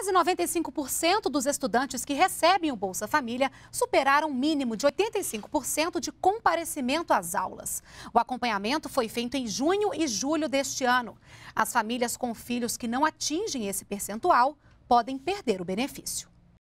Quase 95% dos estudantes que recebem o Bolsa Família superaram um mínimo de 85% de comparecimento às aulas. O acompanhamento foi feito em junho e julho deste ano. As famílias com filhos que não atingem esse percentual podem perder o benefício.